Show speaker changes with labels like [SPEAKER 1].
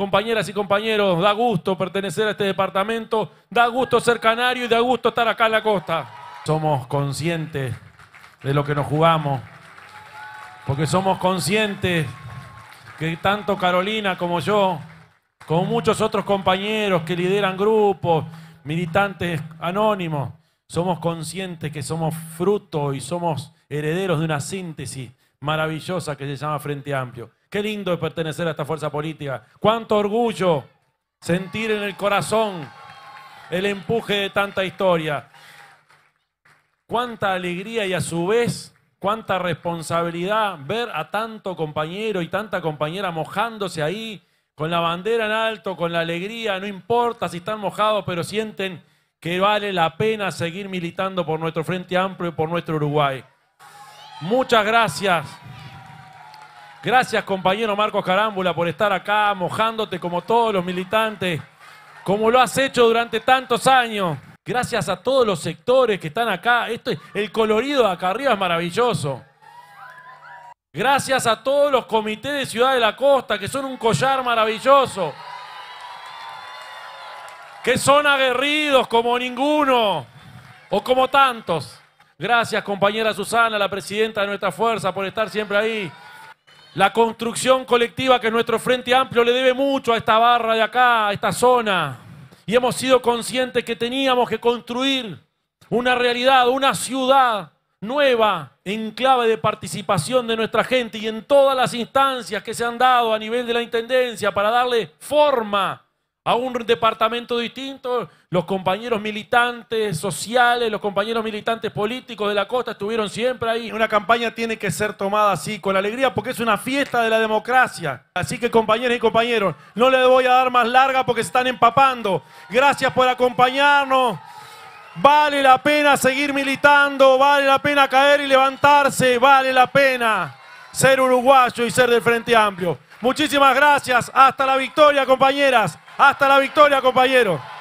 [SPEAKER 1] Compañeras y compañeros, da gusto pertenecer a este departamento, da gusto ser canario y da gusto estar acá en la costa. Somos conscientes de lo que nos jugamos, porque somos conscientes que tanto Carolina como yo, como muchos otros compañeros que lideran grupos, militantes anónimos, somos conscientes que somos fruto y somos herederos de una síntesis maravillosa que se llama Frente Amplio. Qué lindo es pertenecer a esta fuerza política. Cuánto orgullo sentir en el corazón el empuje de tanta historia. Cuánta alegría y a su vez cuánta responsabilidad ver a tanto compañero y tanta compañera mojándose ahí con la bandera en alto, con la alegría, no importa si están mojados, pero sienten que vale la pena seguir militando por nuestro Frente Amplio y por nuestro Uruguay. Muchas gracias. Gracias compañero Marcos Carámbula por estar acá mojándote como todos los militantes, como lo has hecho durante tantos años. Gracias a todos los sectores que están acá. Esto, el colorido acá arriba es maravilloso. Gracias a todos los comités de Ciudad de la Costa que son un collar maravilloso. Que son aguerridos como ninguno o como tantos. Gracias compañera Susana, la presidenta de nuestra fuerza, por estar siempre ahí. La construcción colectiva que nuestro Frente Amplio le debe mucho a esta barra de acá, a esta zona. Y hemos sido conscientes que teníamos que construir una realidad, una ciudad nueva en clave de participación de nuestra gente y en todas las instancias que se han dado a nivel de la Intendencia para darle forma a un departamento distinto. Los compañeros militantes sociales, los compañeros militantes políticos de la costa estuvieron siempre ahí. Una campaña tiene que ser tomada así, con alegría, porque es una fiesta de la democracia. Así que compañeras y compañeros, no les voy a dar más larga porque se están empapando. Gracias por acompañarnos. Vale la pena seguir militando, vale la pena caer y levantarse, vale la pena ser uruguayo y ser del Frente Amplio. Muchísimas gracias. Hasta la victoria, compañeras. Hasta la victoria, compañeros.